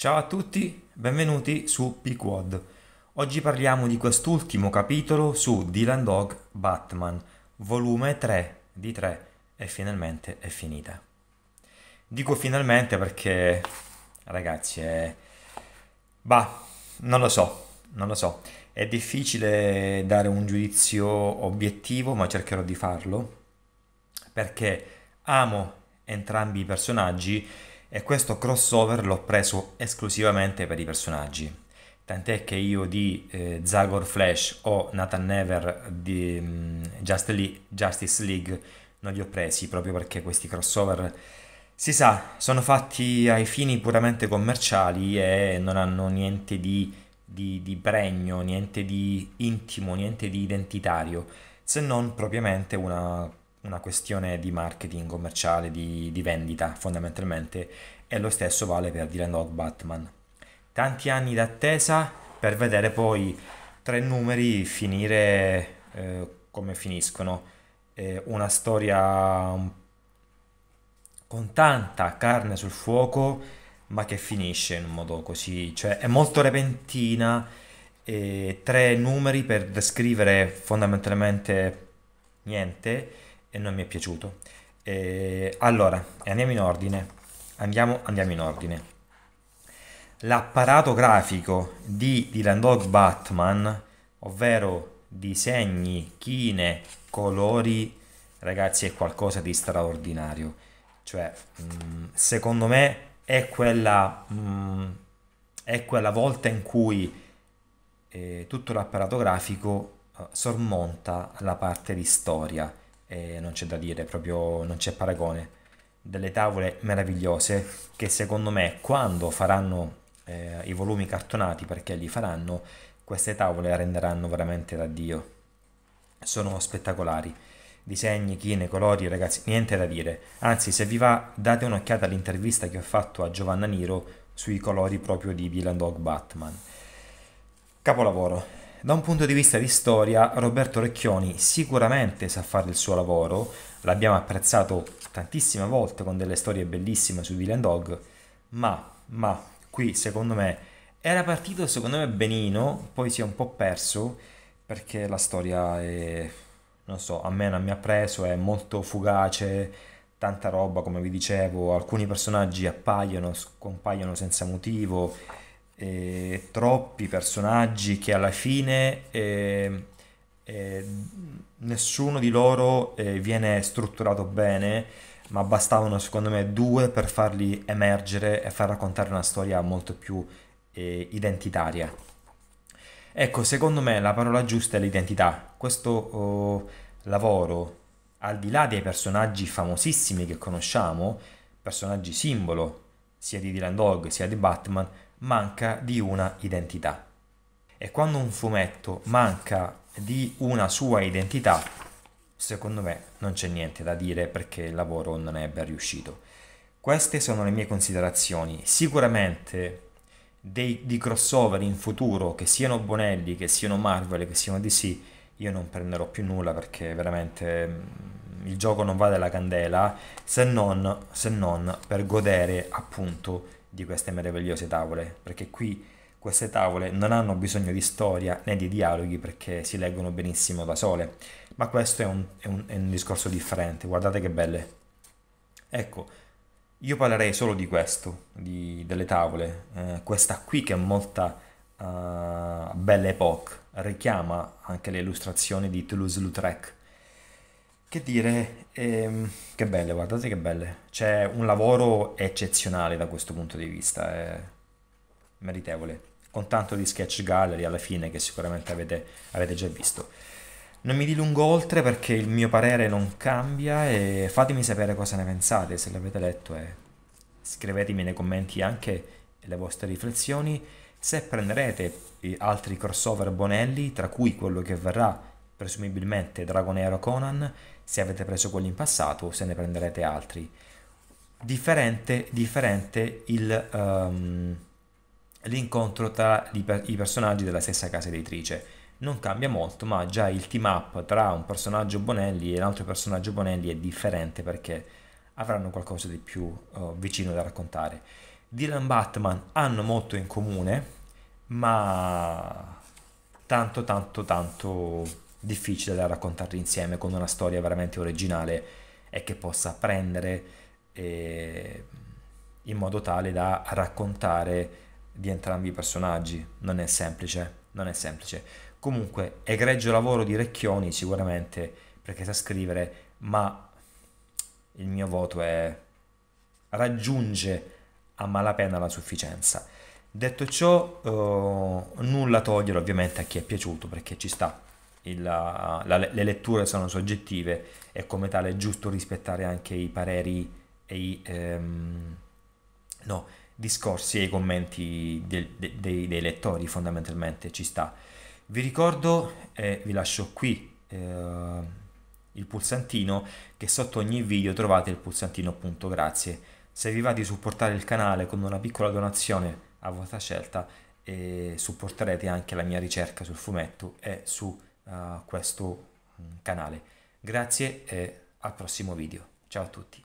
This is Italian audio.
Ciao a tutti, benvenuti su p Oggi parliamo di quest'ultimo capitolo su Dylan Dog Batman, volume 3 di 3 e finalmente è finita. Dico finalmente perché, ragazzi, è... Bah, non lo so, non lo so. È difficile dare un giudizio obiettivo, ma cercherò di farlo, perché amo entrambi i personaggi e questo crossover l'ho preso esclusivamente per i personaggi. Tant'è che io di eh, Zagor Flash o Nathan Never di um, Justice League non li ho presi proprio perché questi crossover si sa, sono fatti ai fini puramente commerciali e non hanno niente di, di, di pregno, niente di intimo, niente di identitario, se non propriamente una una questione di marketing commerciale, di, di vendita fondamentalmente, e lo stesso vale per Dylan Dog Batman. Tanti anni d'attesa per vedere poi tre numeri finire eh, come finiscono. Eh, una storia con tanta carne sul fuoco, ma che finisce in un modo così, cioè è molto repentina. Eh, tre numeri per descrivere fondamentalmente niente e non mi è piaciuto. E allora, andiamo in ordine. Andiamo, andiamo in ordine. L'apparato grafico di Dylan Dog Batman, ovvero disegni, chine, colori, ragazzi, è qualcosa di straordinario. Cioè, mm, secondo me è quella, mm, è quella volta in cui eh, tutto l'apparato grafico eh, sormonta la parte di storia eh, non c'è da dire, proprio non c'è paragone. Delle tavole meravigliose che secondo me quando faranno eh, i volumi cartonati, perché li faranno, queste tavole renderanno veramente da Dio. Sono spettacolari disegni, chine, colori, ragazzi, niente da dire. Anzi, se vi va, date un'occhiata all'intervista che ho fatto a Giovanna Niro sui colori proprio di Dylan Dog Batman. Capolavoro. Da un punto di vista di storia, Roberto Recchioni sicuramente sa fare il suo lavoro, l'abbiamo apprezzato tantissime volte con delle storie bellissime su Dylan Dog, ma, ma qui secondo me era partito secondo me benino, poi si è un po' perso perché la storia è, non so, a me non mi ha preso, è molto fugace, tanta roba come vi dicevo, alcuni personaggi appaiono, scompaiono senza motivo eh, troppi personaggi che alla fine eh, eh, nessuno di loro eh, viene strutturato bene, ma bastavano secondo me due per farli emergere e far raccontare una storia molto più eh, identitaria. Ecco, secondo me la parola giusta è l'identità. Questo oh, lavoro, al di là dei personaggi famosissimi che conosciamo, personaggi simbolo, sia di Dylan Dog sia di Batman, manca di una identità. E quando un fumetto manca di una sua identità, secondo me non c'è niente da dire perché il lavoro non è ben riuscito. Queste sono le mie considerazioni. Sicuramente dei, di crossover in futuro, che siano Bonelli, che siano Marvel, che siano DC, io non prenderò più nulla perché veramente mm, il gioco non va della candela se non, se non per godere appunto di queste meravigliose tavole, perché qui queste tavole non hanno bisogno di storia né di dialoghi perché si leggono benissimo da sole, ma questo è un, è un, è un discorso differente, guardate che belle. Ecco, io parlerei solo di questo, di, delle tavole, eh, questa qui che è molta... Uh, Belle Époque richiama anche le illustrazioni di Toulouse-Lautrec che dire, ehm, che belle, guardate che belle. C'è un lavoro eccezionale da questo punto di vista, è eh. meritevole. Con tanto di sketch gallery alla fine che sicuramente avete, avete già visto. Non mi dilungo oltre perché il mio parere non cambia e fatemi sapere cosa ne pensate, se l'avete letto e eh. scrivetemi nei commenti anche le vostre riflessioni. Se prenderete altri crossover Bonelli, tra cui quello che verrà presumibilmente Dragon Dragonero Conan, se avete preso quelli in passato o se ne prenderete altri. Differente, differente il, um, l'incontro tra i personaggi della stessa casa editrice. Non cambia molto, ma già il team up tra un personaggio Bonelli e un altro personaggio Bonelli è differente perché avranno qualcosa di più uh, vicino da raccontare. Dylan Batman hanno molto in comune, ma tanto tanto tanto difficile da raccontarli insieme con una storia veramente originale e che possa prendere eh, in modo tale da raccontare di entrambi i personaggi. Non è semplice, non è semplice. Comunque, egregio lavoro di Recchioni sicuramente perché sa scrivere, ma il mio voto è raggiunge a malapena la sufficienza. Detto ciò, eh, nulla togliere ovviamente a chi è piaciuto perché ci sta il, la, le letture sono soggettive e come tale è giusto rispettare anche i pareri e i ehm, no, discorsi e i commenti de, de, de, dei lettori fondamentalmente ci sta. Vi ricordo e eh, vi lascio qui eh, il pulsantino che sotto ogni video trovate il pulsantino appunto grazie. Se vi va di supportare il canale con una piccola donazione a vostra scelta eh, supporterete anche la mia ricerca sul fumetto e su questo mm, canale. Grazie e al prossimo video. Ciao a tutti.